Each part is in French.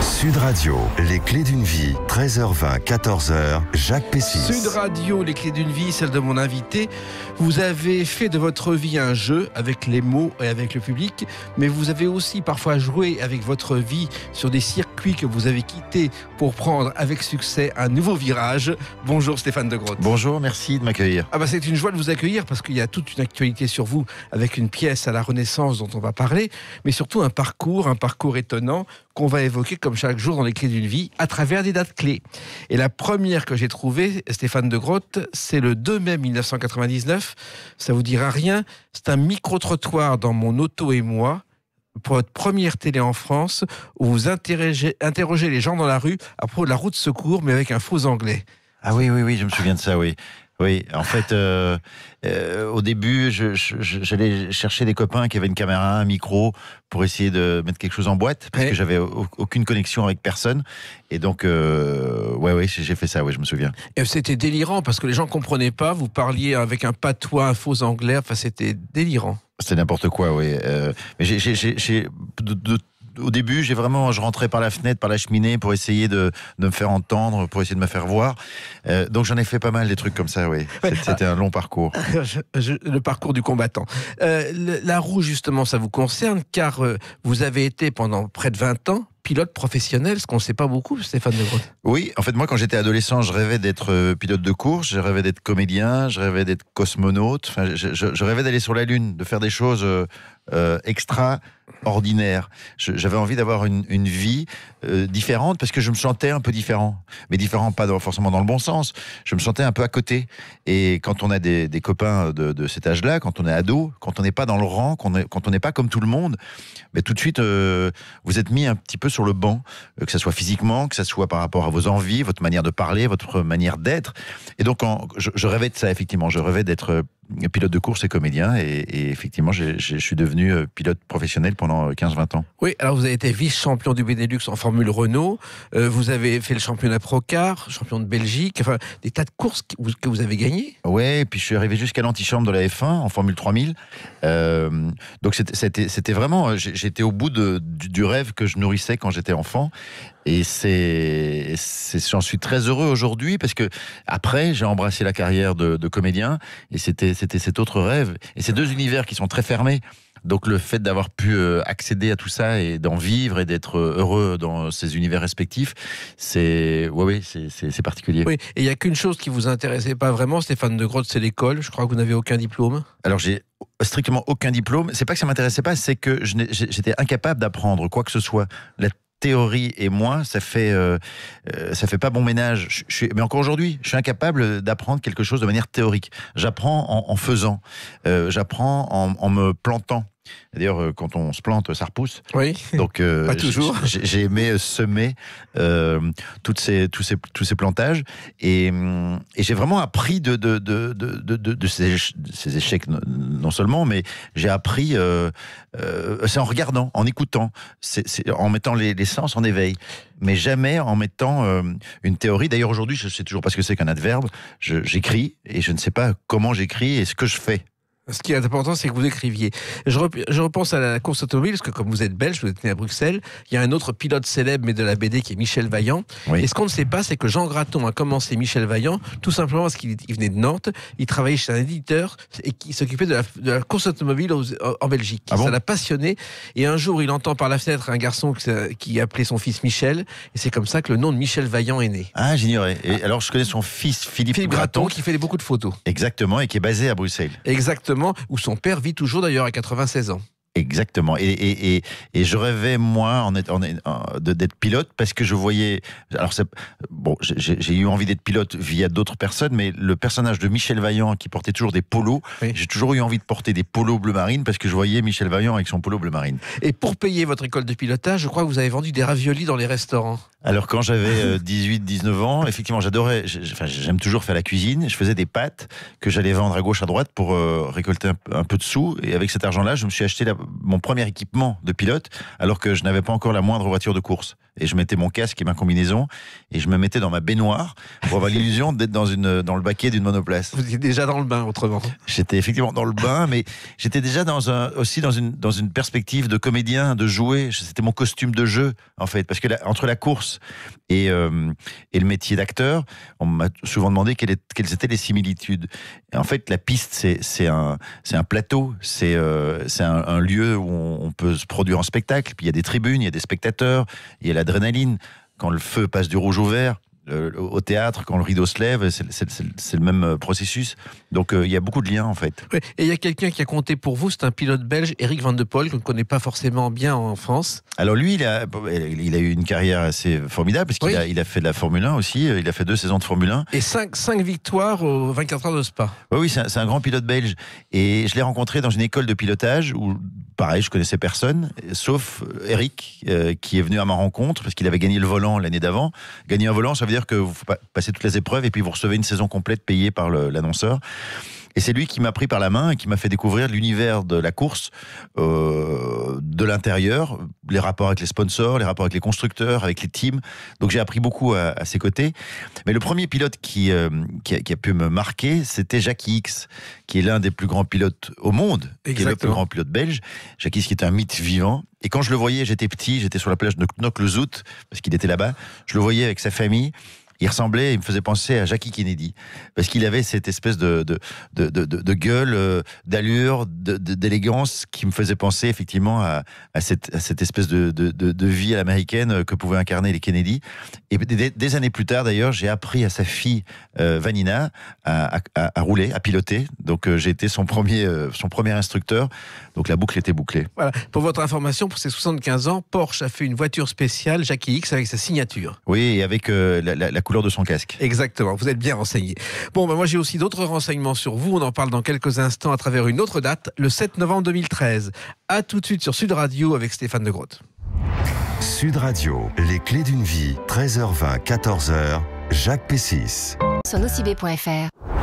Sud Radio, les clés d'une vie, 13h20, 14h, Jacques Pessis. Sud Radio, les clés d'une vie, celle de mon invité. Vous avez fait de votre vie un jeu avec les mots et avec le public, mais vous avez aussi parfois joué avec votre vie sur des circuits circuit que vous avez quitté pour prendre avec succès un nouveau virage. Bonjour Stéphane de Grotte. Bonjour, merci de m'accueillir. Ah bah c'est une joie de vous accueillir parce qu'il y a toute une actualité sur vous avec une pièce à la Renaissance dont on va parler, mais surtout un parcours, un parcours étonnant qu'on va évoquer comme chaque jour dans les clés d'une vie à travers des dates clés. Et la première que j'ai trouvée, Stéphane de Grotte, c'est le 2 mai 1999. Ça vous dira rien. C'est un micro-trottoir dans mon auto et moi pour votre première télé en France où vous interrogez, les gens dans la rue à propos de la route secours, mais avec un faux anglais. Ah oui, oui, oui, je me souviens de ça, oui. Oui, en fait, euh, euh, au début, j'allais chercher des copains qui avaient une caméra, un micro, pour essayer de mettre quelque chose en boîte, parce que j'avais aucune connexion avec personne. Et donc, euh, ouais, ouais, j'ai fait ça, ouais, je me souviens. Et c'était délirant, parce que les gens comprenaient pas, vous parliez avec un patois, un faux anglais, enfin, c'était délirant. C'était n'importe quoi, oui. Euh, mais j'ai, de, au début, j'ai vraiment, je rentrais par la fenêtre, par la cheminée pour essayer de, me faire entendre, pour essayer de me faire voir. Euh, donc j'en ai fait pas mal des trucs comme ça, oui. C'était un long parcours. le parcours du combattant. Euh, la roue, justement, ça vous concerne car euh, vous avez été pendant près de 20 ans pilote professionnel, ce qu'on ne sait pas beaucoup, Stéphane de Oui, en fait, moi, quand j'étais adolescent, je rêvais d'être pilote de course, je rêvais d'être comédien, je rêvais d'être cosmonaute, je, rêvais d'aller sur la Lune, de faire des choses euh, extraordinaire. J'avais envie d'avoir une, vie euh, différente parce que je me sentais un peu différent. Mais différent, pas forcément dans le bon sens. Je me sentais un peu à côté. Et quand on a des, copains de, cet âge-là, quand on est ado, quand on n'est pas dans le rang, quand on n'est pas comme tout le monde, mais tout de suite, euh, vous êtes mis un petit peu sur le banc, que ce soit physiquement, que ce soit par rapport à vos envies, votre manière de parler, votre manière d'être. Et donc, je, je rêvais de ça, effectivement. Je rêvais d'être pilote de course et comédien. Et, effectivement, je suis devenu euh, pilote professionnel pendant 15-20 euh, ans. Oui, alors vous avez été vice-champion du Benelux en Formule Renault. Euh, vous avez fait le championnat Procar, champion de Belgique. Enfin, des tas de courses que vous, avez gagnées. Oui, puis je suis arrivé jusqu'à l'antichambre de la F1 en Formule 3000. donc c'était vraiment. J'étais au bout du, rêve que je nourrissais quand j'étais enfant. Et c'est, j'en suis très heureux aujourd'hui parce que après, j'ai embrassé la carrière de, comédien et c'était, c'était cet autre rêve. Et ces deux univers qui sont très fermés. Donc le fait d'avoir pu euh, accéder à tout ça et d'en vivre et d'être heureux dans ces univers respectifs, c'est ouais, c'est particulier. et il n'y a qu'une chose qui vous intéressait pas vraiment, Stéphane de Grotte, c'est l'école. Je crois que vous n'avez aucun diplôme. Alors j'ai strictement aucun diplôme. C'est pas que ça m'intéressait pas, c'est que j'étais incapable d'apprendre quoi que ce soit théorie et moi, ça fait, euh, euh, ça fait pas bon ménage. mais encore aujourd'hui, je suis incapable d'apprendre quelque chose de manière théorique. J'apprends en, faisant, euh, j'apprends en, me plantant. D'ailleurs, euh, quand on se plante, ça repousse. Oui. Donc, euh, pas toujours. J'ai aimé euh, semer toutes ces, tous, ces, tous ces plantages et, j'ai vraiment appris de, de, de, de, de ces, ces, échecs, non seulement, mais j'ai appris. c'est en regardant, en écoutant, c'est en mettant les, les, sens en éveil, mais jamais en mettant une théorie. D'ailleurs, aujourd'hui, je ne sais toujours pas ce que c'est qu'un adverbe. J'écris et je ne sais pas comment j'écris et ce que je fais. Ce qui est important, c'est que vous écriviez. Je, repense à la course automobile, parce que comme vous êtes belge, vous êtes né à Bruxelles, il y a un autre pilote célèbre, mais de la BD, qui est Michel Vaillant. Et ce qu'on ne sait pas, c'est que Jean Graton a commencé Michel Vaillant, tout simplement parce qu'il venait de Nantes, il travaillait chez un éditeur et qui s'occupait de, la, course automobile en Belgique. Ah bon Ça l'a passionné. Et un jour, il entend par la fenêtre un garçon qui appelait son fils Michel, et c'est comme ça que le nom de Michel Vaillant est né. Ah, j'ignorais. Et alors, je connais son fils, Philippe, Graton, qui fait beaucoup de photos. Exactement, et qui est basé à Bruxelles. Exactement où son père vit toujours d'ailleurs à 96 ans. Exactement. Et, et, et, je rêvais, moi, en en, d'être pilote parce que je voyais. Alors, bon, j'ai eu envie d'être pilote via d'autres personnes, mais le personnage de Michel Vaillant qui portait toujours des polos, j'ai toujours eu envie de porter des polos bleu marine parce que je voyais Michel Vaillant avec son polo bleu marine. Et pour payer votre école de pilotage, je crois que vous avez vendu des raviolis dans les restaurants. Alors, quand j'avais 18-19 euh, ans, effectivement, j'adorais. J'aime toujours faire la cuisine. Je faisais des pâtes que j'allais vendre à gauche, à droite pour euh, récolter un, un, peu de sous. Et avec cet argent-là, je me suis acheté la mon premier équipement de pilote alors que je n'avais pas encore la moindre voiture de course et je mettais mon casque et ma combinaison et je me mettais dans ma baignoire pour avoir l'illusion d'être dans, une, dans le baquet d'une monoplace. Vous étiez déjà dans le bain autrement. J'étais effectivement dans le bain, mais j'étais déjà dans un, aussi dans une, dans une perspective de comédien, de jouer. C'était mon costume de jeu en fait, parce que entre la course et, euh, et le métier d'acteur, on m'a souvent demandé quelles, quelles étaient les similitudes. en fait, la piste, c'est un, un plateau, c'est euh, c'est un, lieu où on, peut se produire en spectacle, puis il y a des tribunes, il y a des spectateurs, il y a la Adrénaline Quand le feu passe du rouge au vert, au théâtre, quand le rideau se lève, c'est le même euh, processus. Donc euh, il y a beaucoup de liens en fait. Et il y a quelqu'un qui a compté pour vous, c'est un pilote belge, Eric Van de Paul, qu'on ne connaît pas forcément bien en France. Alors lui, il a, il a eu une carrière assez formidable, parce qu'il a, il a, fait de la Formule 1 aussi, euh, il a fait deux saisons de Formule 1. Et cinq victoires aux 24 heures de Spa. Oui, oui c'est un, un, grand pilote belge. Et je l'ai rencontré dans une école de pilotage où pareil, je connaissais personne, sauf Eric, euh, qui est venu à ma rencontre, parce qu'il avait gagné le volant l'année d'avant. Gagner un volant, ça veut dire que vous passez toutes les épreuves et puis vous recevez une saison complète payée par l'annonceur. Et c'est lui qui m'a pris par la main et qui m'a fait découvrir l'univers de la course euh, de l'intérieur, les rapports avec les sponsors, les rapports avec les constructeurs, avec les teams. Donc j'ai appris beaucoup à, ses côtés. Mais le premier pilote qui, euh, a, pu me marquer, c'était Jackie X, qui est l'un des plus grands pilotes au monde, qui est le plus grand pilote belge. Jackie X qui est un mythe vivant. Et quand je le voyais, j'étais petit, j'étais sur la plage de le Knokke-le-Zoute, parce qu'il était là-bas, je le voyais avec sa famille. Il ressemblait, il me faisait penser à Jackie Kennedy, parce qu'il avait cette espèce de, de, de, de, de gueule, euh, d'allure, d'élégance qui me faisait penser effectivement à, cette, cette, espèce de, de, vie à l'américaine euh, que pouvaient incarner les Kennedy. Et des, années plus tard, d'ailleurs, j'ai appris à sa fille euh, Vanina à, à, rouler, à piloter. Donc j'ai été son premier, son premier instructeur. Donc la boucle était bouclée. Voilà. Pour votre information, pour ses 75 ans, Porsche a fait une voiture spéciale Jackie X avec sa signature. Oui, et avec la couleur de son casque. Exactement, vous êtes bien renseigné. Bon, ben moi j'ai aussi d'autres renseignements sur vous, on en parle dans quelques instants à travers une autre date, le 7 novembre 2013. A tout de suite sur Sud Radio avec Stéphane de Grotte. Sud Radio, les clés d'une vie, 13h20, 14h, Jacques Pessis sur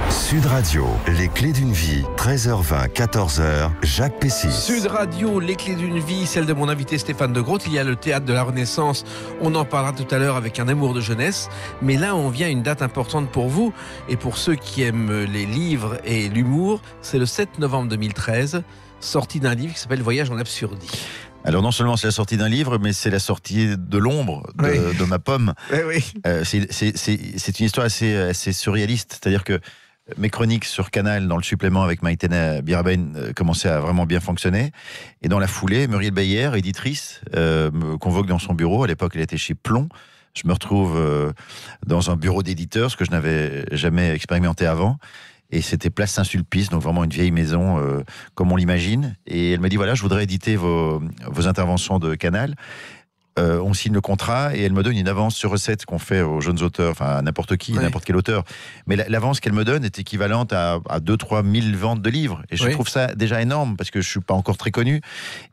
Sud Radio, les clés d'une vie, 13h20, 14h, Jacques Pessis. Sud Radio, les clés d'une vie, celle de mon invité Stéphane de Grotte. Il y a le théâtre de la Renaissance, on en parlera tout à l'heure avec un amour de jeunesse. Mais là, on vient à une date importante pour vous et pour ceux qui aiment les livres et l'humour. C'est le 7 novembre 2013, sortie d'un livre qui s'appelle Voyage en Absurdie. Alors non seulement c'est la sortie d'un livre, mais c'est la sortie de l'ombre de, ma pomme. Eh oui. Euh, c'est une histoire assez, assez surréaliste, c'est-à-dire que mes chroniques sur Canal dans le supplément avec Maïtena Biraben euh, commençaient à vraiment bien fonctionner. Et dans la foulée, Muriel Bayer, éditrice, euh, me convoque dans son bureau. À l'époque, elle était chez Plomb. Je me retrouve dans un bureau d'éditeur, ce que je n'avais jamais expérimenté avant. Et c'était Place Saint-Sulpice, donc vraiment une vieille maison euh, comme on l'imagine. Et elle m'a dit voilà, je voudrais éditer vos, vos interventions de Canal. Euh, on signe le contrat et elle me donne une avance sur recette qu'on fait aux jeunes auteurs, enfin à n'importe qui, n'importe quel auteur. Mais l'avance qu'elle me donne est équivalente à, deux 2-3 ventes de livres. Et je trouve ça déjà énorme parce que je ne suis pas encore très connu.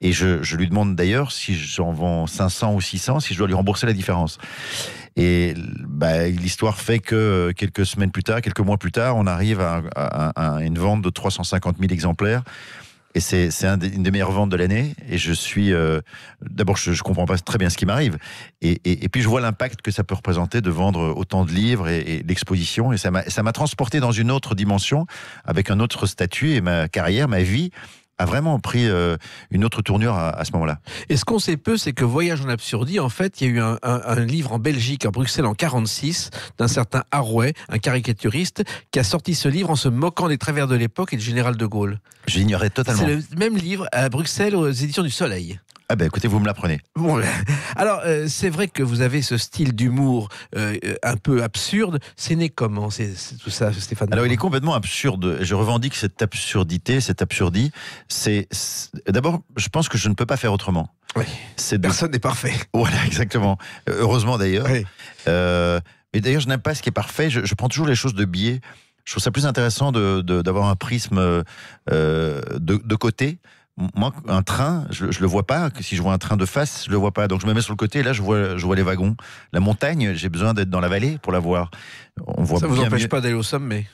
Et je, lui demande d'ailleurs si j'en vends 500 ou 600, si je dois lui rembourser la différence. Et bah, l'histoire fait que euh, quelques semaines plus tard, quelques mois plus tard, on arrive à, à une vente de 350 000 exemplaires. Et c'est une des meilleures ventes de l'année. Et je suis. Euh, d'abord, je ne comprends pas très bien ce qui m'arrive. Et, et, puis, je vois l'impact que ça peut représenter de vendre autant de livres et, l'exposition. Et ça m'a transporté dans une autre dimension, avec un autre statut et ma carrière, ma vie a vraiment pris euh, une autre tournure à, ce moment-là. Et ce qu'on sait peu, c'est que Voyage en absurdie, en fait, il y a eu un, livre en Belgique, à Bruxelles, en 46, d'un certain Harouet, un caricaturiste, qui a sorti ce livre en se moquant des travers de l'époque et du général de Gaulle. J'ignorais totalement. C'est le même livre à Bruxelles aux éditions du Soleil. Ah ben écoutez, vous me l'apprenez. Bon, euh, alors euh, c'est vrai que vous avez ce style d'humour euh, un peu absurde. C'est né comment c'est, tout ça, Stéphane Alors il est complètement absurde. Je revendique cette absurdité, cette absurdie. C'est, d'abord, je pense que je ne peux pas faire autrement. Oui. Personne n'est parfait. Voilà, exactement. Heureusement d'ailleurs. Oui. mais d'ailleurs, je n'aime pas ce qui est parfait. Je, prends toujours les choses de biais. Je trouve ça plus intéressant d'avoir un prisme de, côté moi, un train, je, ne le vois pas. Si je vois un train de face, je le vois pas. Donc je me mets sur le côté. là, je vois, je vois les wagons. La montagne, j'ai besoin d'être dans la vallée pour la voir. On voit. Ça vous empêche pas d'aller au sommet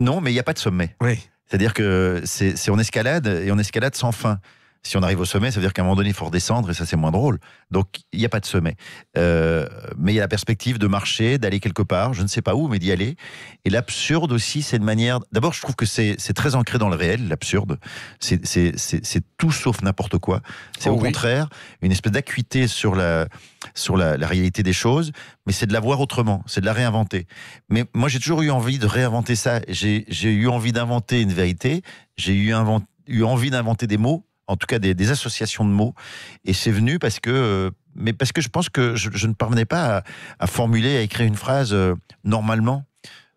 Non, mais il n'y a pas de sommet. Oui. C'est-à-dire que c'est on escalade et on escalade sans fin si on arrive au sommet, ça veut dire qu'à un moment donné, il faut redescendre et ça, c'est moins drôle. Donc, il n'y a pas de sommet. Euh, mais il y a la perspective de marcher, d'aller quelque part, je ne sais pas où, mais d'y aller. Et l'absurde aussi, c'est une manière. D'abord, je trouve que c'est très ancré dans le réel, l'absurde. C'est tout sauf n'importe quoi. C'est oh au contraire une espèce d'acuité sur, la, sur la, réalité des choses, mais c'est de la voir autrement, c'est de la réinventer. Mais moi, j'ai toujours eu envie de réinventer ça. J'ai eu envie d'inventer une vérité, j'ai eu, eu envie d'inventer des mots en tout cas des, associations de mots. Et c'est venu parce que euh, mais parce que je pense que je, ne parvenais pas à, formuler, à écrire une phrase euh, normalement.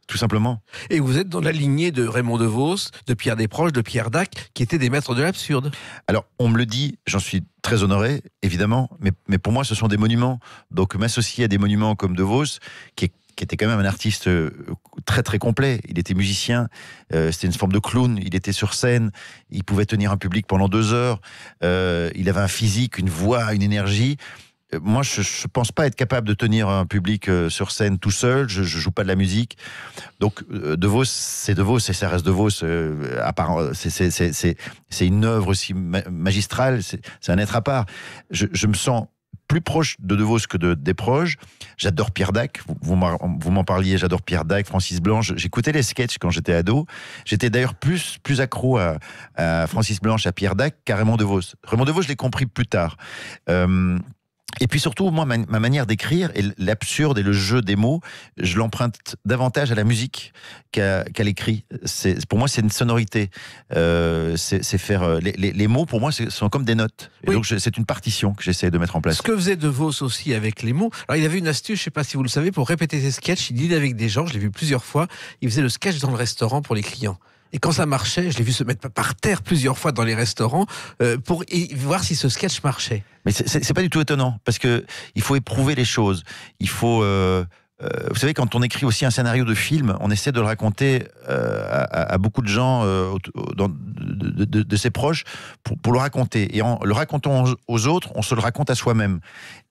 Tout simplement. Et vous êtes dans la lignée de Raymond De Vos, de Pierre Desproges, de Pierre Dac, qui étaient des maîtres de l'absurde. Alors, on me le dit, j'en suis très honoré, évidemment, mais, pour moi, ce sont des monuments. Donc, m'associer à des monuments comme De Vos, qui est qui était quand même un artiste euh, très très complet. Il était musicien, euh, c'était une forme de clown, il était sur scène, il pouvait tenir un public pendant deux heures, euh, il avait un physique, une voix, une énergie. moi, je ne pense pas être capable de tenir un public sur scène tout seul. Je ne joue pas de la musique. Donc, De Vos, c'est De Vos, et ça De Vos. c'est une œuvre aussi magistrale. C'est un être à part. je me sens plus proche de De Vos que de, des proches. J'adore Pierre Dac. Vous, m'en parliez, j'adore Pierre Dac, Francis Blanche. J'écoutais les sketchs quand j'étais ado. J'étais d'ailleurs plus, plus accro à, Francis Blanche, à Pierre Dac, qu'à Raymond De Vos. Raymond De Vos, je l'ai compris plus tard. Euh, et puis surtout, moi, ma, manière d'écrire et l'absurde et le jeu des mots, je l'emprunte davantage à la musique qu'à l'écrit. Pour moi, c'est une sonorité. Euh, c'est faire euh, les, mots. Pour moi, sont comme des notes. Et donc, c'est une partition que j'essaie de mettre en place. Ce que faisait De Vos aussi avec les mots. Alors, il avait une astuce, je ne sais pas si vous le savez, pour répéter ses sketchs. Il dit avec des gens. Je l'ai vu plusieurs fois. Il faisait le sketch dans le restaurant pour les clients. Et quand ça marchait, je l'ai vu se mettre par terre plusieurs fois dans les restaurants euh, pour voir si ce sketch marchait. Mais c'est pas du tout étonnant parce que il faut éprouver les choses. Il faut euh, euh, vous savez, quand on écrit aussi un scénario de film, on essaie de le raconter euh, à, beaucoup de gens, euh, de, ses proches, pour, le raconter. Et en le racontant aux autres, on se le raconte à soi-même.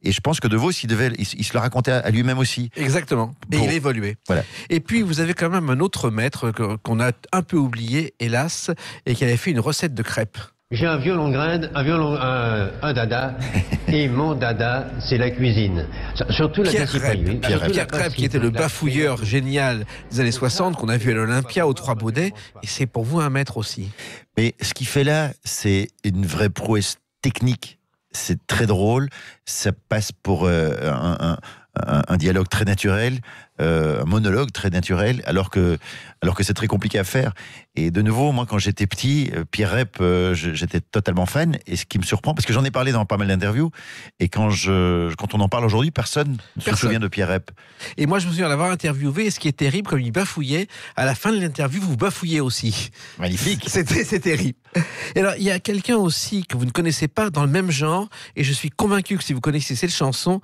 Et je pense que De Vos, il, se le racontait à lui-même aussi. Exactement. Et il évoluait. Voilà. Et puis, vous avez quand même un autre maître qu'on a un peu oublié, hélas, et qui avait fait une recette de crêpes. J'ai un violon grinde un un, dada, et mon dada, c'est la cuisine. Surtout la Pierre Crêpe, Pierre, qui était le bafouilleur génial des années 60 qu'on a vu à l'Olympia aux Trois Baudets, et c'est pour vous un maître aussi. Mais ce qu'il fait là, c'est une vraie prouesse technique. C'est très drôle, ça passe pour euh, un un, dialogue très naturel, euh, un monologue très naturel, alors que, alors que c'est très compliqué à faire. Et de nouveau, moi, quand j'étais petit, euh, Pierre Rep, euh, j'étais totalement fan. Et ce qui me surprend, parce que j'en ai parlé dans pas mal d'interviews, et quand, je, quand on en parle aujourd'hui, personne ne se souvient de Pierre Rep. Et moi, je me souviens l'avoir interviewé, et ce qui est terrible, comme il bafouillait, à la fin de l'interview, vous bafouillez aussi. Magnifique. c'est terrible. Et alors, il y a quelqu'un aussi que vous ne connaissez pas dans le même genre, et je suis convaincu que si vous connaissez cette chanson,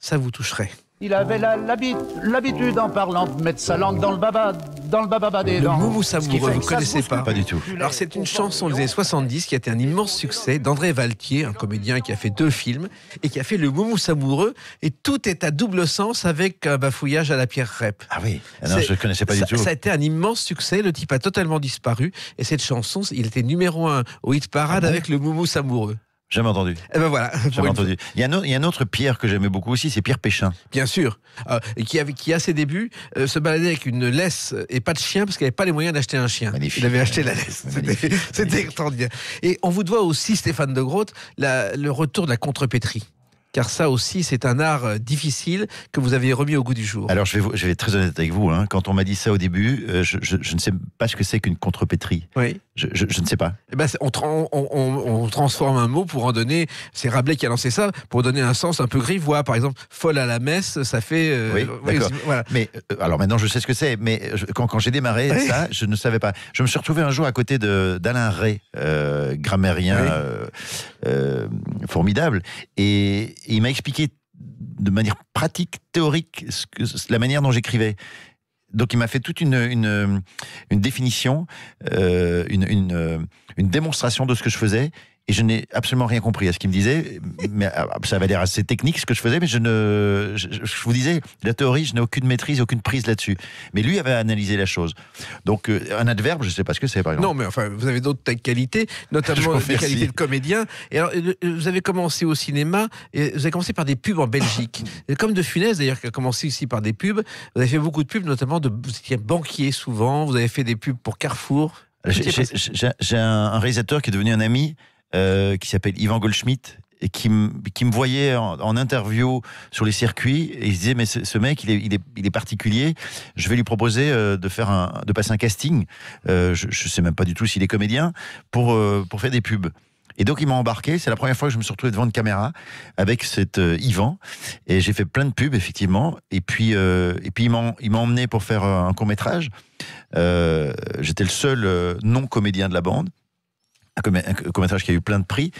ça vous toucherait. Il avait l'habitude en parlant de mettre sa langue dans le baba, dans le baba des Le Moumou samoureux, vous connaissez pas Pas du tout. Alors c'est une chanson des années 70 qui a été un immense succès d'André Valtier, un comédien qui a fait deux films et qui a fait Le Moumou amoureux. et tout est à double sens avec un bafouillage à la pierre rep. Ah oui, ah je ne connaissais pas du tout. Ça a été un immense succès, le type a totalement disparu et cette chanson, il était numéro un au hit parade ah avec Le Moumou amoureux. Jamais entendu. Eh ben voilà. Jamais entendu. Il y, a un autre, Pierre que j'aimais beaucoup aussi, c'est Pierre Péchin. Bien sûr. Euh, qui, avait, qui, à ses débuts, euh, se baladait avec une laisse et pas de chien parce qu'il n'avait pas les moyens d'acheter un chien. Il avait acheté la laisse. C'était extraordinaire. Et on vous doit aussi, Stéphane de Groot, le retour de la contrepétrie car ça aussi, c'est un art euh, difficile que vous avez remis au goût du jour. Alors, je vais, être très honnête avec vous. Hein. Quand on m'a dit ça au début, je, ne sais pas ce que c'est qu'une contrepétrie. Oui. Je, ne sais pas. Eh ben, on, transforme un mot pour en donner. C'est Rabelais qui a lancé ça pour donner un sens un peu grivois. Par exemple, folle à la messe, ça fait. Euh, oui, d'accord. Mais euh, alors maintenant, je sais ce que c'est. Mais quand, j'ai démarré ça, je ne savais pas. Je me suis retrouvé un jour à côté d'Alain Ray, euh, grammairien euh, formidable, et, il m'a expliqué de manière pratique, théorique, ce que, la manière dont j'écrivais donc il m'a fait toute une, une, définition, euh, une, une, euh, une, démonstration de ce que je faisais et je n'ai absolument rien compris à ce qu'il me disait. Mais euh, ça avait l'air assez technique ce que je faisais, mais je ne, je, vous disais, la théorie, je n'ai aucune maîtrise, aucune prise là-dessus. Mais lui avait analysé la chose. Donc euh, un adverbe, je ne sais pas ce que c'est par exemple. Non, mais enfin, vous avez d'autres qualités, notamment des qualité de comédien. Et alors, euh, vous avez commencé au cinéma, et vous avez commencé par des pubs en Belgique, comme de Funès d'ailleurs qui a commencé ici par des pubs. Vous avez fait beaucoup de pubs, notamment de vous étiez banquier souvent. Vous avez fait des pubs pour Carrefour. J'ai un réalisateur qui est devenu un ami euh, qui s'appelle Ivan Goldschmidt et qui, qui me voyait en, interview sur les circuits et il se disait mais ce, mec il est, il, est, particulier je vais lui proposer euh, de faire un, de passer un casting euh, je, ne sais même pas du tout s'il est comédien pour, pour faire des pubs et donc il m'a embarqué c'est la première fois que je me suis retrouvé devant une caméra avec cet Yvan et j'ai fait plein de pubs effectivement et puis et puis il m'a emmené pour faire un court métrage j'étais le seul non comédien de la bande un commentaire qui a eu plein de prix.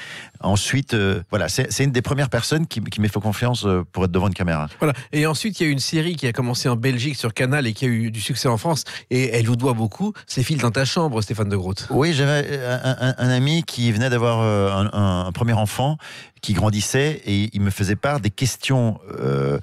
Ensuite, euh, voilà, c'est une des premières personnes qui, qui fait confiance euh, pour être devant une caméra. Voilà. Et ensuite, il y a une série qui a commencé en Belgique sur Canal et qui a eu du succès en France. Et elle vous doit beaucoup. C'est fils dans ta chambre, Stéphane de Groot. Oui, j'avais euh, un, ami qui venait d'avoir un, premier enfant qui grandissait et il me faisait part des questions. Euh,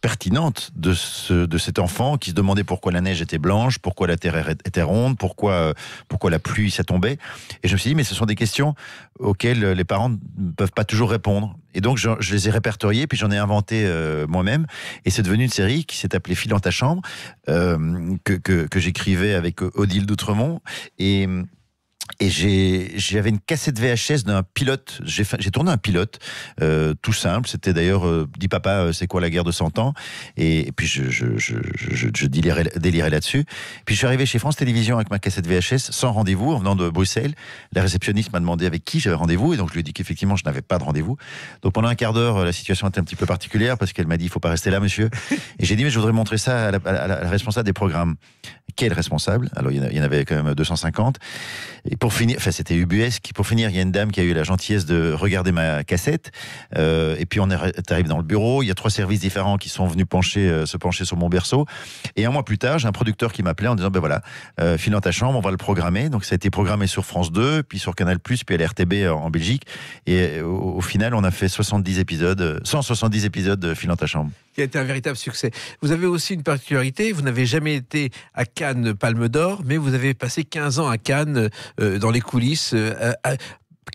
pertinente de, ce, de cet enfant qui se demandait pourquoi la neige était blanche, pourquoi la terre était ronde, pourquoi, pourquoi la pluie ça tombait. Et je me suis dit, mais ce sont des questions auxquelles les parents ne peuvent pas toujours répondre. Et donc, je, les ai répertoriées, puis j'en ai inventé euh, moi-même. Et c'est devenu une série qui s'est appelée Fil dans ta chambre, euh, que, que j'écrivais avec Odile d'Outremont. Et et j'avais une cassette VHS d'un pilote. J'ai tourné un pilote euh, tout simple. C'était d'ailleurs euh, Dis papa, euh, c'est quoi la guerre de 100 ans et, puis je, je, je, je délirais, délirais là-dessus. Puis je suis arrivé chez France Télévisions avec ma cassette VHS sans rendez-vous en venant de Bruxelles. La réceptionniste m'a demandé avec qui j'avais rendez-vous et donc je lui ai dit qu'effectivement je n'avais pas de rendez-vous. Donc pendant un quart d'heure, euh, la situation était un petit peu particulière parce qu'elle m'a dit il faut pas rester là, monsieur. Et j'ai dit mais je voudrais montrer ça à la, responsable des programmes. Quel responsable Alors il y en avait quand même 250. Et pour finir, enfin c'était qui pour finir, il y a une dame qui a eu la gentillesse de regarder ma cassette. Euh, et puis on est arrivé dans le bureau, il y a trois services différents qui sont venus pencher, euh, se pencher sur mon berceau. Et un mois plus tard, j'ai un producteur qui m'appelait en disant, ben voilà, euh, ta chambre, on va le programmer. Donc ça a été programmé sur France 2, puis sur Canal+, puis à l'RTB euh, en Belgique. Et au, final, on a fait 70 épisodes, 170 épisodes de filant à ta chambre. Qui a été un véritable succès. Vous avez aussi une particularité, vous n'avez jamais été à Cannes Palme d'Or, mais vous avez passé 15 ans à Cannes euh, dans les coulisses, euh,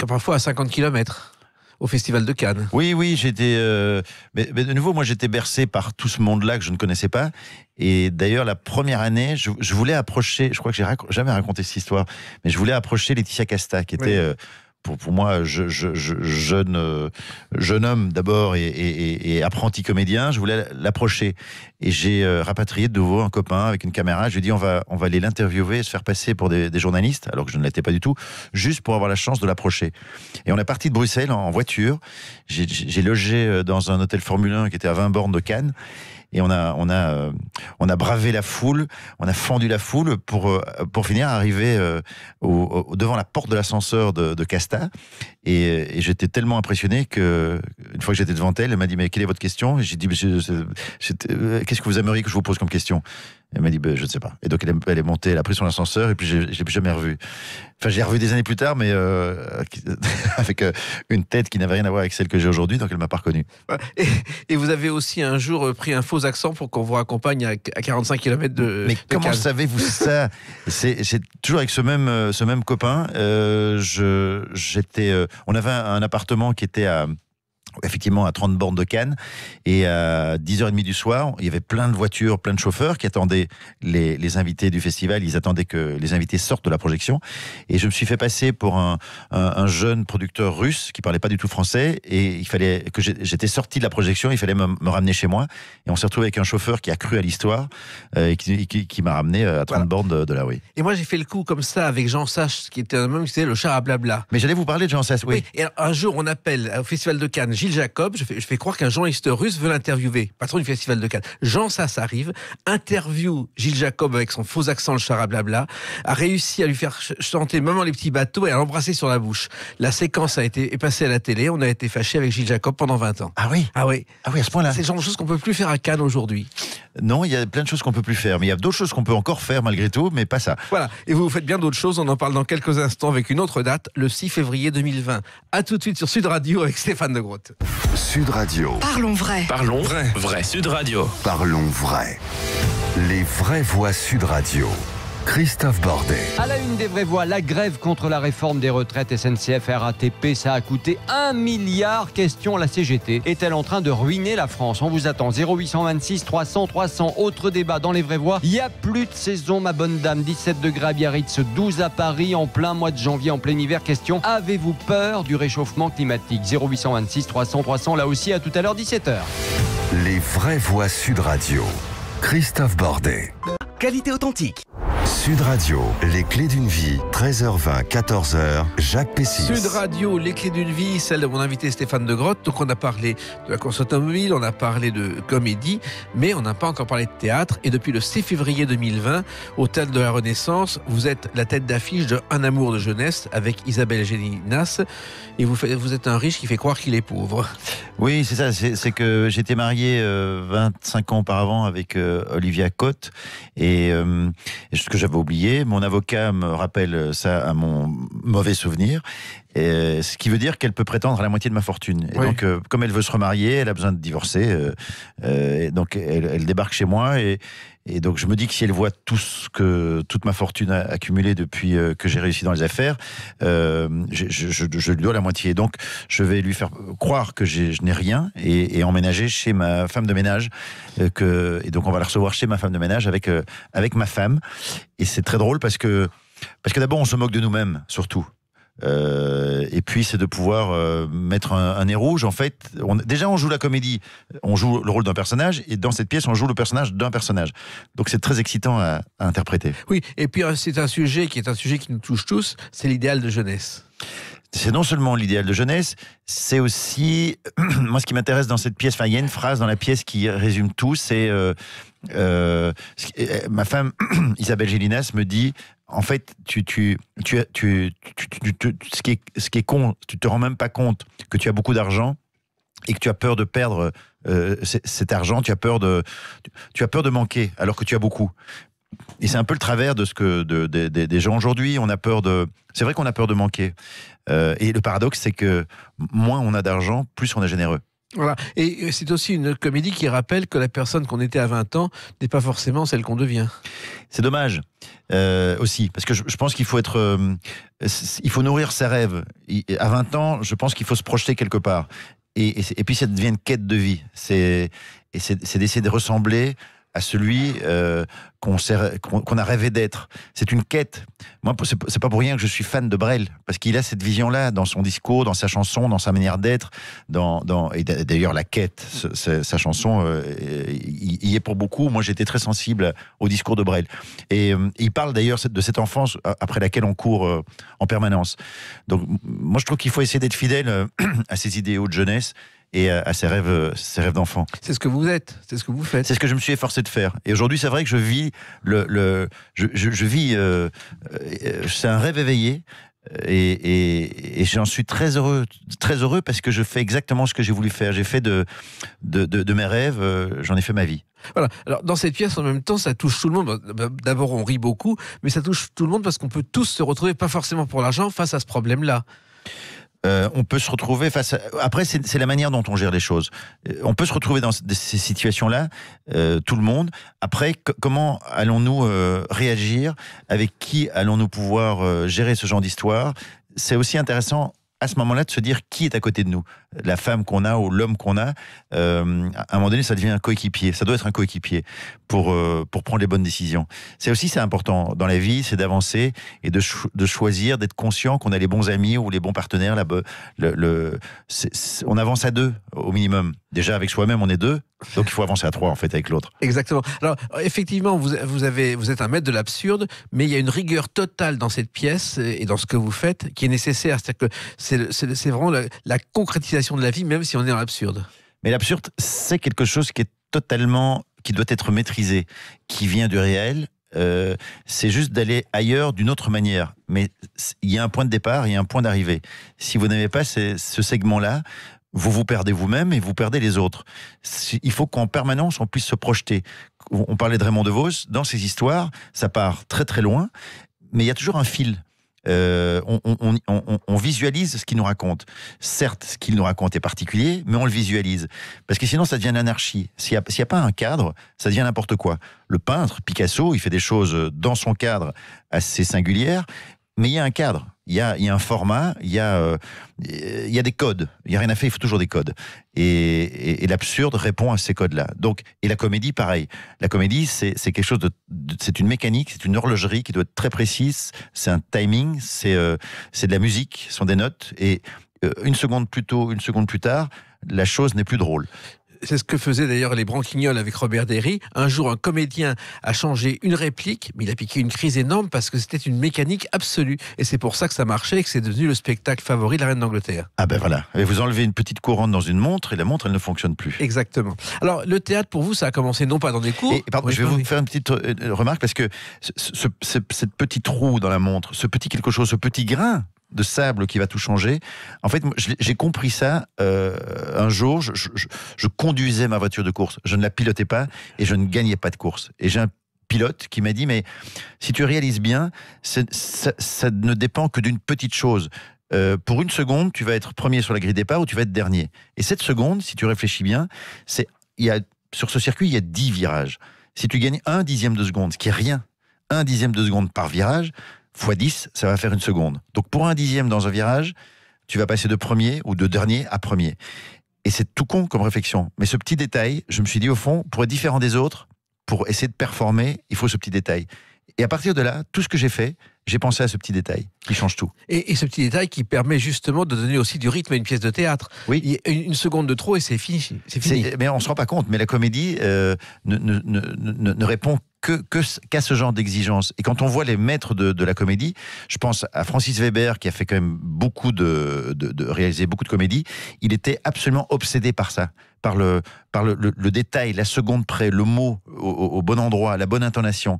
parfois à 50 km au Festival de Cannes. Oui, oui, j'étais. Euh, mais, de nouveau, moi, j'étais bercé par tout ce monde-là que je ne connaissais pas. Et d'ailleurs, la première année, je, voulais approcher. Je crois que j'ai jamais raconté cette histoire, mais je voulais approcher Laetitia Casta, qui était pour, moi, je, jeune, euh, jeune homme d'abord et, apprenti comédien, je voulais l'approcher. Et j'ai euh, rapatrié de nouveau un copain avec une caméra. Je lui ai dit, on va, on va aller l'interviewer et se faire passer pour des, des journalistes, alors que je ne l'étais pas du tout, juste pour avoir la chance de l'approcher. Et on est parti de Bruxelles en voiture. J'ai logé euh, dans un hôtel Formule 1 qui était à 20 bornes de Cannes et on a, on a, euh, on a bravé la foule, on a fendu la foule pour, euh, pour finir arriver euh, devant la porte de l'ascenseur de, Casta. Et, j'étais tellement impressionné que, une fois que j'étais devant elle, elle m'a dit Mais quelle est votre question J'ai dit Qu'est-ce que vous aimeriez que je vous pose comme question elle m'a dit, bah, je ne sais pas. Et donc, elle, est montée, elle a pris son ascenseur, et puis je ne l'ai plus jamais revu Enfin, j'ai revu des années plus tard, mais euh, avec euh, une tête qui n'avait rien à voir avec celle que j'ai aujourd'hui, donc elle m'a pas reconnue. Et, vous avez aussi un jour euh, pris un faux accent pour qu'on vous accompagne à, 45 km de. Mais comment savez-vous ça C'est toujours avec ce même, ce même copain. Euh, J'étais. on avait un appartement qui était à effectivement à 30 bornes de Cannes. Et à euh, 10h30 du soir, il y avait plein de voitures, plein de chauffeurs qui attendaient les, invités du festival. Ils attendaient que les invités sortent de la projection. Et je me suis fait passer pour un, jeune producteur russe qui parlait pas du tout français. Et il fallait que j'étais sorti de la projection, il fallait me, ramener chez moi. Et on s'est retrouvé avec un chauffeur qui a cru à l'histoire euh, et qui, m'a ramené euh, à 30 bornes de, la là, oui. Et moi, j'ai fait le coup comme ça avec Jean Sache, qui était un homme qui le char à blabla. Mais j'allais vous parler de Jean Sache, oui. Et un jour, on appelle au Festival de Cannes Gilles Jacob, je fais, croire qu'un journaliste russe veut l'interviewer, patron du Festival de Cannes. Jean Sass arrive, interview Gilles Jacob avec son faux accent, le charablabla, a réussi à lui faire chanter Maman les petits bateaux et à l'embrasser sur la bouche. La séquence a été est passée à la télé, on a été fâché avec Gilles Jacob pendant 20 ans. Ah oui Ah oui. Ah oui, à ce point-là. C'est genre de choses qu'on peut plus faire à Cannes aujourd'hui. Non, il y a plein de choses qu'on peut plus faire, mais il y a d'autres choses qu'on peut encore faire malgré tout, mais pas ça. Voilà. Et vous, vous faites bien d'autres choses, on en parle dans quelques instants avec une autre date, le 6 février 2020. À tout de suite sur Sud Radio avec Stéphane de Grotte. Sud Radio. Parlons vrai. Parlons vrai. Vrai. Sud Radio. Parlons vrai. Les vraies voix Sud Radio. Christophe Bordet. À la une des vraies voix, la grève contre la réforme des retraites SNCF RATP, ça a coûté un milliard. Question la CGT est-elle en train de ruiner la France On vous attend 0826 300 300. Autre débat dans les vraies voix. Il y a plus de saison ma bonne dame, 17 degrés à Biarritz, 12 à Paris en plein mois de janvier en plein hiver. Question avez-vous peur du réchauffement climatique 0826 300 300. Là aussi à tout à l'heure 17h. Les vraies voix Sud Radio. Christophe Bordet. Qualité authentique. Sud Radio, les clés d'une vie, 13h20, 14h, Jacques Pessis. Sud Radio, les clés d'une vie, celle de mon invité Stéphane de Grotte. Donc on a parlé de la course automobile, on a parlé de comédie, mais on n'a pas encore parlé de théâtre. Et depuis le 6 février 2020, au Théâtre de la Renaissance, vous êtes la tête d'affiche de Un amour de jeunesse avec Isabelle Géninas. Et vous, vous êtes un riche qui fait croire qu'il est pauvre. Oui, c'est ça. C'est que j'étais marié 25 euh, ans auparavant avec euh, Olivia Cotte. Et euh, j'avais oublié. Mon avocat me rappelle ça à mon mauvais souvenir. Et ce qui veut dire qu'elle peut prétendre à la moitié de ma fortune. Et donc, euh, comme elle veut se remarier, elle a besoin de divorcer. Euh, euh, donc, elle, débarque chez moi et, et donc je me dis que si elle voit tout ce que toute ma fortune accumulée depuis euh, que j'ai réussi dans les affaires, euh, je, lui dois la moitié. Donc je vais lui faire croire que je n'ai rien et, et, emménager chez ma femme de ménage. Euh, que, et donc on va la recevoir chez ma femme de ménage avec avec ma femme. Et c'est très drôle parce que parce que d'abord on se moque de nous-mêmes surtout. Euh, et puis, c'est de pouvoir euh, mettre un, nez rouge. En fait, déjà, on joue la comédie, on joue le rôle d'un personnage, et dans cette pièce, on joue le personnage d'un personnage. Donc, c'est très excitant à, interpréter. Oui, et puis euh, c'est un sujet qui est un sujet qui nous touche tous. C'est l'idéal de jeunesse. C'est non seulement l'idéal de jeunesse, c'est aussi moi ce qui m'intéresse dans cette pièce. il y a une phrase dans la pièce qui résume tout. C'est ma femme Isabelle Gélinas me dit en fait, tu, tu, tu, tu, ce, qui est, ce qui est con, tu te rends même pas compte que tu as beaucoup d'argent et que tu as peur de perdre euh, cet argent, tu as peur de, tu as peur de manquer alors que tu as beaucoup. Et c'est un peu le travers de ce que des gens aujourd'hui. On a peur de. C'est vrai qu'on a peur de manquer. Euh, et le paradoxe, c'est que moins on a d'argent, plus on est généreux. Voilà. Et euh, c'est aussi une comédie qui rappelle que la personne qu'on était à 20 ans n'est pas forcément celle qu'on devient. C'est dommage euh, aussi, parce que je, pense qu'il faut être, euh, il faut nourrir ses rêves. à 20 ans, je pense qu'il faut se projeter quelque part. Et, puis ça devient une quête de vie. C'est c'est d'essayer de ressembler à celui euh, qu'on a rêvé d'être. C'est une quête. Moi, c'est pas pour rien que je suis fan de Brel, parce qu'il a cette vision-là dans son discours, dans sa chanson, dans sa manière d'être, dans, et d'ailleurs la quête, sa chanson euh, il y, est pour beaucoup. Moi, j'étais très sensible au discours de Brel. Et euh, il parle d'ailleurs de cette enfance après laquelle on court en permanence. Donc, moi, je trouve qu'il faut essayer d'être fidèle à ses idéaux de jeunesse et à, ses rêves, ses rêves d'enfant. C'est ce que vous êtes, c'est ce que vous faites. C'est ce que je me suis efforcé de faire. Et aujourd'hui, c'est vrai que je vis le, je, vis, euh, euh, c'est un rêve éveillé. Et, j'en suis très heureux, très heureux parce que je fais exactement ce que j'ai voulu faire. J'ai fait de, de, mes rêves, euh, j'en ai fait ma vie. Voilà. Alors, dans cette pièce, en même temps, ça touche tout le monde. Bah, bah, d'abord, on rit beaucoup, mais ça touche tout le monde parce qu'on peut tous se retrouver, pas forcément pour l'argent, face à ce problème-là. Euh, on peut se retrouver face. Après, c'est la manière dont on gère les choses. Euh, on peut se retrouver dans ces situations-là, euh, tout le monde. Après, comment allons-nous réagir Avec qui allons-nous pouvoir gérer ce genre d'histoire C'est aussi intéressant à ce moment-là de se dire qui est à côté de nous, la femme qu'on a ou l'homme qu'on a. Euh, à un moment donné, ça devient un coéquipier. Ça doit être un coéquipier pour euh, pour prendre les bonnes décisions. C'est aussi c'est important dans la vie, c'est d'avancer et de, choisir, d'être conscient qu'on a les bons amis ou les bons partenaires. Là, le, on avance à deux au minimum. Déjà avec soi-même, on est deux. Donc il faut avancer à trois en fait avec l'autre. Exactement. Alors effectivement, vous, vous, avez, vous êtes un maître de l'absurde, mais il y a une rigueur totale dans cette pièce et dans ce que vous faites qui est nécessaire. C'est-à-dire que c'est vraiment la, concrétisation de la vie, même si on est dans l'absurde. Mais l'absurde, c'est quelque chose qui est totalement, qui doit être maîtrisé, qui vient du réel, euh, c'est juste d'aller ailleurs d'une autre manière. Mais il y a un point de départ, il y a un point d'arrivée. Si vous n'avez pas ce segment-là, vous vous perdez vous-même et vous perdez les autres. Il faut qu'en permanence, on puisse se projeter. On parlait de Raymond DeVos, dans ses histoires, ça part très très loin, mais il y a toujours un fil. Euh, on, visualise ce qu'il nous raconte. Certes, ce qu'il nous raconte est particulier, mais on le visualise. Parce que sinon, ça devient l'anarchie. S'il n'y a, a, pas un cadre, ça devient n'importe quoi. Le peintre, Picasso, il fait des choses dans son cadre assez singulières, mais il y a un cadre il y, a, un format, il y a, euh, des codes. Il n'y a rien à faire, il faut toujours des codes. Et, l'absurde répond à ces codes-là. Donc, et la comédie, pareil. La comédie, c'est quelque chose de, c'est une mécanique, c'est une horlogerie qui doit être très précise. C'est un timing, c'est euh, de la musique, ce sont des notes. Et euh, une seconde plus tôt, une seconde plus tard, la chose n'est plus drôle c'est ce que faisaient d'ailleurs les branquignoles avec Robert Derry. Un jour, un comédien a changé une réplique, mais il a piqué une crise énorme parce que c'était une mécanique absolue. Et c'est pour ça que ça marchait et que c'est devenu le spectacle favori de la Reine d'Angleterre. Ah ben voilà. Et vous enlevez une petite couronne dans une montre et la montre, elle ne fonctionne plus. Exactement. Alors, le théâtre, pour vous, ça a commencé non pas dans des cours. Et, pardon, je vais vous faire une petite euh, euh, remarque parce que cette petite roue dans la montre, ce petit quelque chose, ce petit grain de sable qui va tout changer. En fait, j'ai compris ça euh, un jour. Je, conduisais ma voiture de course. Je ne la pilotais pas et je ne gagnais pas de course. Et j'ai un pilote qui m'a dit, mais si tu réalises bien, ça, ne dépend que d'une petite chose. Euh, pour une seconde, tu vas être premier sur la grille départ ou tu vas être dernier. Et cette seconde, si tu réfléchis bien, sur ce circuit il y a dix virages. Si tu gagnes un dixième de seconde, ce qui est rien, un dixième de seconde par virage, fois 10, ça va faire une seconde. Donc pour un dixième dans un virage, tu vas passer de premier ou de dernier à premier. Et c'est tout con comme réflexion. Mais ce petit détail, je me suis dit, au fond, pour être différent des autres, pour essayer de performer, il faut ce petit détail. Et à partir de là, tout ce que j'ai fait, j'ai pensé à ce petit détail qui change tout. Et, ce petit détail qui permet justement de donner aussi du rythme à une pièce de théâtre. Oui. Une, seconde de trop et c'est fini. C'est fini. Mais on se rend pas compte. Mais la comédie euh, ne, ne, ne, ne répond qu'à que, ce genre d'exigence. Et quand on voit les maîtres de, de, la comédie, je pense à Francis Weber qui a fait quand même beaucoup de, de, réaliser beaucoup de comédies. Il était absolument obsédé par ça, par le par le, le, détail, la seconde près, le mot au, bon endroit, la bonne intonation.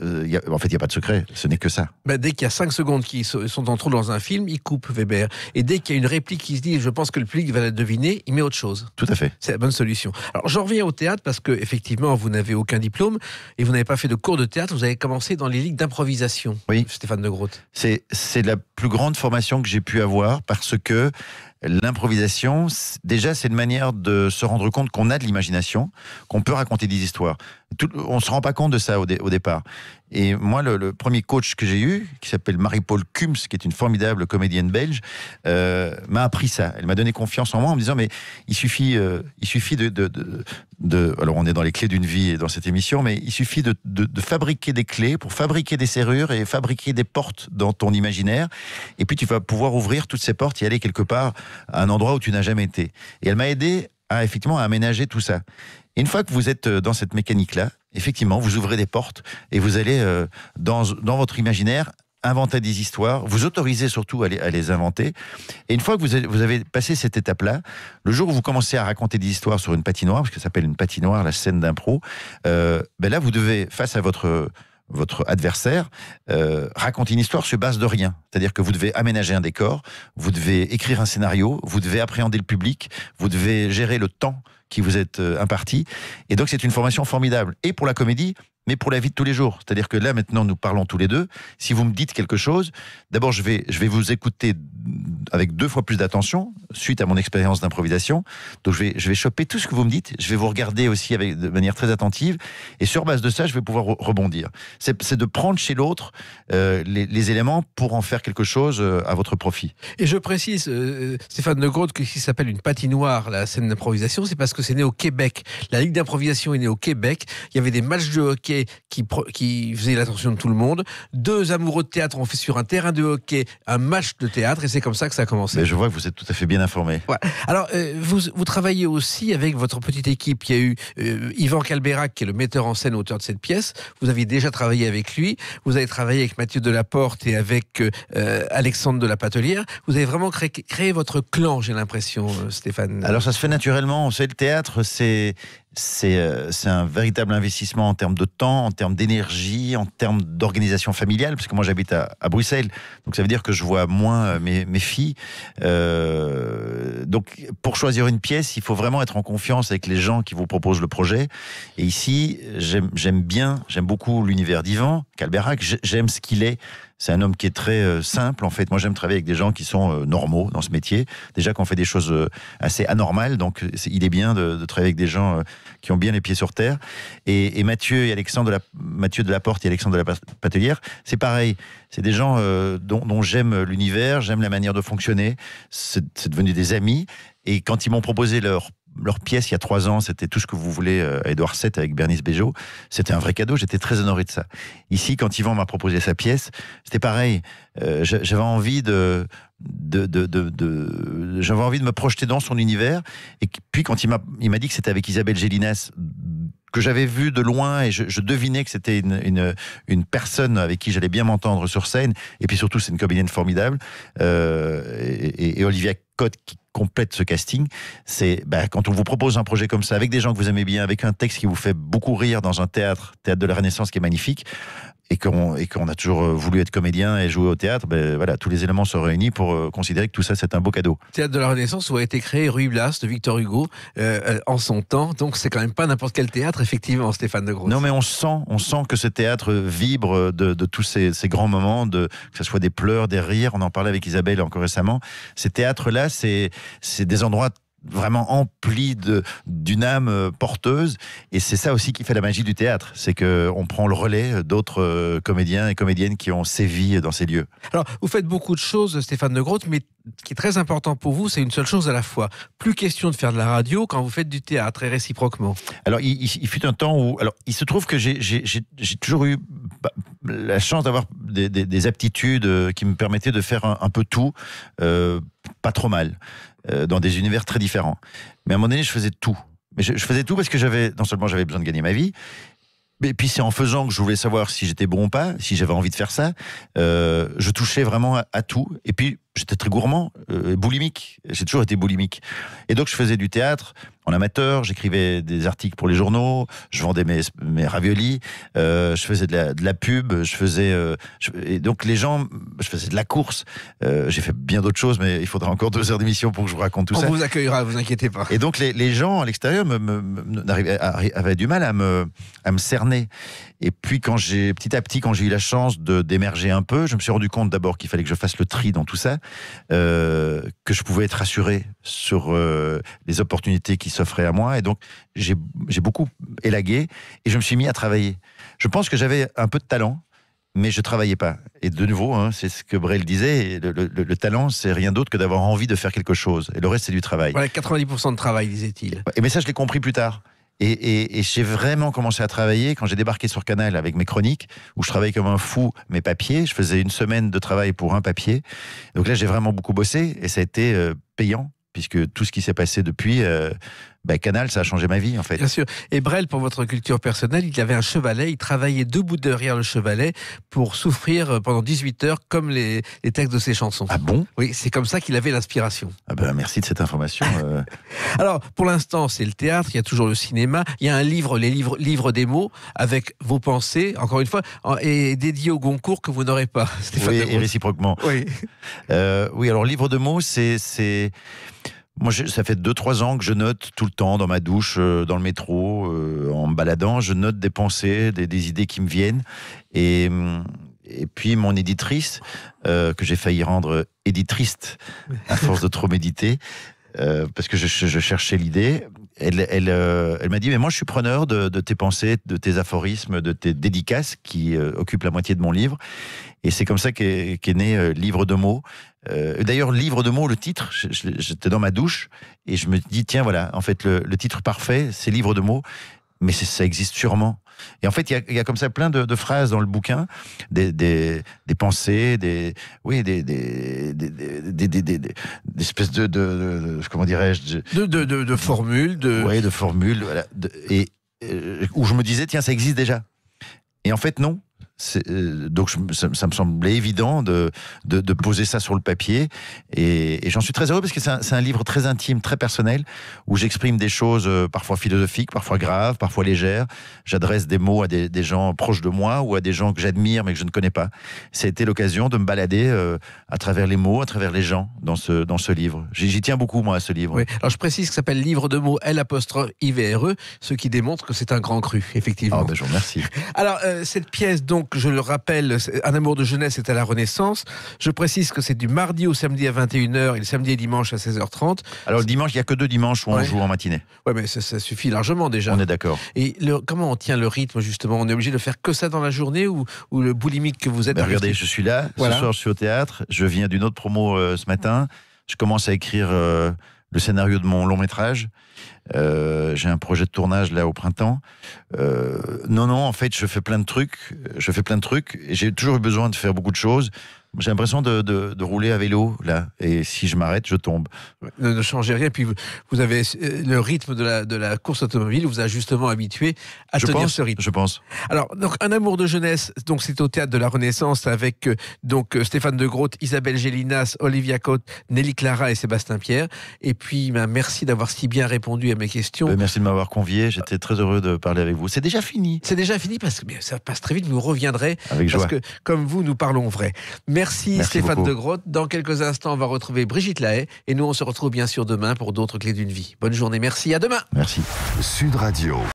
Euh, en fait, il n'y a pas de secret. Ce n'est que ça. Ben, dès qu'il y a 5 secondes qui sont en trop dans un film, il coupe Weber. Et dès qu'il y a une réplique qui se dit, je pense que le public va la deviner, il met autre chose. Tout à fait. C'est la bonne solution. Alors j'en reviens au théâtre parce que effectivement, vous n'avez aucun diplôme et vous n'avez pas fait de cours de théâtre. Vous avez commencé dans les ligues d'improvisation. Oui. Stéphane de Groot. C'est la plus grande formation que j'ai pu avoir parce que l'improvisation, déjà, c'est une manière de se rendre compte qu'on a de l'imagination, qu'on peut raconter des histoires. on ne se rend pas compte de ça au, départ. Et moi, le, premier coach que j'ai eu, qui s'appelle Marie-Paul Kums, qui est une formidable comédienne belge, euh, m'a appris ça. Elle m'a donné confiance en moi en me disant, mais il suffit, euh, il suffit de, alors on est dans les clés d'une vie et dans cette émission, mais il suffit de, fabriquer des clés pour fabriquer des serrures et fabriquer des portes dans ton imaginaire. Et puis tu vas pouvoir ouvrir toutes ces portes et aller quelque part à un endroit où tu n'as jamais été. Et elle m'a aidé à effectivement à aménager tout ça. une fois que vous êtes euh, dans cette mécanique-là, effectivement, vous ouvrez des portes et vous allez euh, dans, dans votre imaginaire inventer des histoires, vous autorisez surtout à les, inventer. Et une fois que vous avez, vous avez passé cette étape-là, le jour où vous commencez à raconter des histoires sur une patinoire, parce que ça s'appelle une patinoire, la scène d'impro, euh, ben là, vous devez, face à votre votre adversaire euh, raconter une histoire sur base de rien. C'est-à-dire que vous devez aménager un décor, vous devez écrire un scénario, vous devez appréhender le public, vous devez gérer le temps qui vous est euh, imparti. Et donc c'est une formation formidable. Et pour la comédie, mais pour la vie de tous les jours. C'est-à-dire que là, maintenant, nous parlons tous les deux. Si vous me dites quelque chose, d'abord, je vais, je vais vous écouter avec deux fois plus d'attention, suite à mon expérience d'improvisation. Donc, je vais, je vais choper tout ce que vous me dites. Je vais vous regarder aussi avec, de manière très attentive. Et sur base de ça, je vais pouvoir rebondir. C'est de prendre chez l'autre euh, les, éléments pour en faire quelque chose euh, à votre profit. Et je précise, euh, Stéphane de que qui s'appelle une patinoire, la scène d'improvisation, c'est parce que c'est né au Québec. La Ligue d'improvisation est née au Québec. Il y avait des matchs de hockey qui, qui faisait l'attention de tout le monde. Deux amoureux de théâtre ont fait sur un terrain de hockey un match de théâtre et c'est comme ça que ça a commencé. Mais je vois que vous êtes tout à fait bien informé. Alors, euh, vous, travaillez aussi avec votre petite équipe. Il y a eu euh, Yvan Calberac qui est le metteur en scène, auteur de cette pièce. Vous aviez déjà travaillé avec lui. Vous avez travaillé avec Mathieu Delaporte et avec euh, Alexandre de la Patelière. Vous avez vraiment créé, votre clan, j'ai l'impression, Stéphane. Alors, ça se fait naturellement. On sait, le théâtre, c'est euh, c'est un véritable investissement en termes de temps, en termes d'énergie, en termes d'organisation familiale, parce que moi j'habite à, Bruxelles, donc ça veut dire que je vois moins euh, mes, filles. Euh, donc pour choisir une pièce, il faut vraiment être en confiance avec les gens qui vous proposent le projet. Et ici, j'aime bien, j'aime beaucoup l'univers d'Ivan Calberac, j'aime ce qu'il est. C'est un homme qui est très euh, simple, en fait. Moi, j'aime travailler avec des gens qui sont euh, normaux dans ce métier. Déjà qu'on fait des choses euh, assez anormales, donc il est bien de, travailler avec des gens qui ont bien les pieds sur terre. Et, Mathieu et Alexandre de la, Mathieu de la Porte et Alexandre de la Patelière, c'est pareil. C'est des gens dont j'aime l'univers, j'aime la manière de fonctionner. C'est devenu des amis. Et quand ils m'ont proposé leur leur pièce il y a trois ans, c'était tout ce que vous voulez à euh, Edouard VII avec Bernice Bejo. C'était un vrai cadeau. J'étais très honoré de ça. Ici, quand Yvan m'a proposé sa pièce, c'était pareil. Euh, j'avais envie de, de, j'avais envie de me projeter dans son univers. Et puis quand il m'a, il m'a dit que c'était avec Isabelle Gélinas que j'avais vu de loin et je, devinais que c'était une, une, personne avec qui j'allais bien m'entendre sur scène. Et puis surtout, c'est une comédienne formidable. Euh, et, et, Olivia Cotte qui complète ce casting, c'est bah, quand on vous propose un projet comme ça, avec des gens que vous aimez bien, avec un texte qui vous fait beaucoup rire dans un théâtre, théâtre de la Renaissance qui est magnifique, et qu'on a toujours euh, voulu être comédien et jouer au théâtre, ben, voilà, tous les éléments sont réunis pour euh, considérer que tout ça c'est un beau cadeau. théâtre de la Renaissance où a été créé Ruy Blas de Victor Hugo euh, en son temps, donc c'est quand même pas n'importe quel théâtre effectivement, Stéphane de Gros. Non mais on sent, on sent que ce théâtre vibre de, tous ces, grands moments, de, que ce soit des pleurs, des rires. On en parlait avec Isabelle encore récemment. Ces théâtres là, c'est des endroits vraiment empli d'une âme euh, porteuse. Et c'est ça aussi qui fait la magie du théâtre, c'est qu'on prend le relais d'autres euh, comédiens et comédiennes qui ont sévi dans ces lieux. Alors, vous faites beaucoup de choses, Stéphane de Grotte, mais qui est très important pour vous, c'est une seule chose à la fois. Plus question de faire de la radio quand vous faites du théâtre, et réciproquement. Alors, il, fut un temps où... Alors, il se trouve que j'ai toujours eu bah, la chance d'avoir des, aptitudes euh, qui me permettaient de faire un, peu tout. Euh, pas trop mal, euh, dans des univers très différents. Mais à un moment donné, je faisais tout. Mais je, faisais tout parce que j'avais, non seulement j'avais besoin de gagner ma vie, mais puis c'est en faisant que je voulais savoir si j'étais bon ou pas, si j'avais envie de faire ça. Euh, je touchais vraiment à, tout. Et puis j'étais très gourmand, euh, boulimique. J'ai toujours été boulimique. Et donc, je faisais du théâtre en amateur, j'écrivais des articles pour les journaux, je vendais mes, mes raviolis, euh, je faisais de la, de la, pub, je faisais. Euh, et donc, les gens, je faisais de la course. Euh, j'ai fait bien d'autres choses, mais il faudra encore deux heures d'émission pour que je vous raconte tout ça. On vous accueillera, vous inquiétez pas. Et donc, les, les gens à l'extérieur me, me, avaient du mal à me, à me cerner. Et puis, quand j'ai petit à petit, quand j'ai eu la chance d'émerger un peu, je me suis rendu compte d'abord qu'il fallait que je fasse le tri dans tout ça. Euh, que je pouvais être rassuré sur euh, les opportunités qui s'offraient à moi. Et donc, j'ai beaucoup élagué et je me suis mis à travailler. Je pense que j'avais un peu de talent, mais je travaillais pas. Et de nouveau, hein, c'est ce que Brel disait, le, talent, c'est rien d'autre que d'avoir envie de faire quelque chose. Et le reste, c'est du travail. Voilà, 90% de travail, disait-il. Et mais ça, je l'ai compris plus tard. Et, j'ai vraiment commencé à travailler quand j'ai débarqué sur Canal avec mes chroniques, où je travaillais comme un fou mes papiers. Je faisais une semaine de travail pour un papier. Donc là, j'ai vraiment beaucoup bossé et ça a été euh, payant puisque tout ce qui s'est passé depuis euh, ben, Canal, ça a changé ma vie en fait. Bien sûr. Et Brel, pour votre culture personnelle, il avait un chevalet, il travaillait debout derrière le chevalet pour souffrir pendant 18 heures comme les, textes de ses chansons. Ah bon Oui, c'est comme ça qu'il avait l'inspiration. Ah ben, merci de cette information. Euh. Alors, pour l'instant, c'est le théâtre, il y a toujours le cinéma, il y a un livre, les livres, livres des mots, avec vos pensées, encore une fois, et dédié au Goncourt que vous n'aurez pas. oui, et réciproquement. Oui. Euh, oui, alors, livre de mots, c'est... Moi, ça fait 2-3 ans que je note tout le temps dans ma douche, euh, dans le métro, euh, en me baladant. Je note des pensées, des, des idées qui me viennent. Et, mm, puis, mon éditrice, euh, que j'ai failli rendre éditrice à force de trop méditer, parce que je, je cherchais l'idée, elle, euh, elle, m'a dit, mais moi je suis preneur de, tes pensées, de tes aphorismes, de tes dédicaces qui euh, occupent la moitié de mon livre. Et c'est comme ça qu'est né euh, Livre de mots. D'ailleurs, Livre de mots, le titre, j'étais dans ma douche et je me dis, tiens, voilà, en fait, le titre parfait, c'est Livre de mots mais ça existe sûrement. Et en fait, il y, a, comme ça plein de, phrases dans le bouquin, des, pensées, des oui, des espèces de, comment dirais-je de, formules, de de formules, et euh, où je me disais tiens ça existe déjà. Et en fait non, euh, donc ça, me semblait évident de, de, poser ça sur le papier. Et, j'en suis très heureux parce que c'est un, livre très intime, très personnel, où j'exprime des choses euh, parfois philosophiques, parfois graves, parfois légères. J'adresse des mots à des, gens proches de moi ou à des gens que j'admire mais que je ne connais pas. c'était été l'occasion de me balader euh, à travers les mots, à travers les gens dans ce, dans ce livre. J'y tiens beaucoup, moi, à ce livre. Oui. Alors je précise que ça s'appelle Livre de mots L IVRE, e, ce qui démontre que c'est un grand cru, effectivement. Ah, ben, je vous remercie. Alors cette pièce, donc, que je le rappelle, Un amour de jeunesse est à la Renaissance. Je précise que c'est du mardi au samedi à 21h et le samedi et dimanche à 16h30. Alors, le dimanche, il n'y a que deux dimanches où on joue en matinée. Oui, mais ça, suffit largement déjà. On est d'accord. Et le, comment on tient le rythme, justement On est obligé de faire que ça dans la journée ou, ou le boulimique que vous êtes ben, Regardez, je suis là. Ce soir, je suis au théâtre. Je viens d'une autre promo euh, ce matin. Je commence à écrire. Euh, le scénario de mon long métrage. Euh, j'ai un projet de tournage là au printemps. Euh, non, non, en fait, je fais plein de trucs. Je fais plein de trucs. J'ai toujours eu besoin de faire beaucoup de choses. J'ai l'impression de, rouler à vélo, là. Et si je m'arrête, je tombe. Ne, changez rien. Puis vous, avez euh, le rythme de la, de la, course automobile, vous a justement habitué à tenir ce rythme. Je pense. Alors, donc, Un amour de jeunesse, donc c'est au théâtre de la Renaissance avec euh, donc euh, Stéphane de Groot, Isabelle Gélinas, Olivia Cote, Nelly Clara et Sébastien Pierre. Et puis, ben, merci d'avoir si bien répondu à mes questions. Ben, merci de m'avoir convié. J'étais très heureux de parler avec vous. C'est déjà fini. C'est déjà fini parce que ça passe très vite. Vous reviendrez. Avec parce que, comme vous, nous parlons vrai. Merci Merci, Stéphane de Grotte. Dans quelques instants, on va retrouver Brigitte Lahaye. Et nous, on se retrouve bien sûr demain pour d'autres clés d'une vie. Bonne journée. Merci. À demain. Merci. Sud Radio.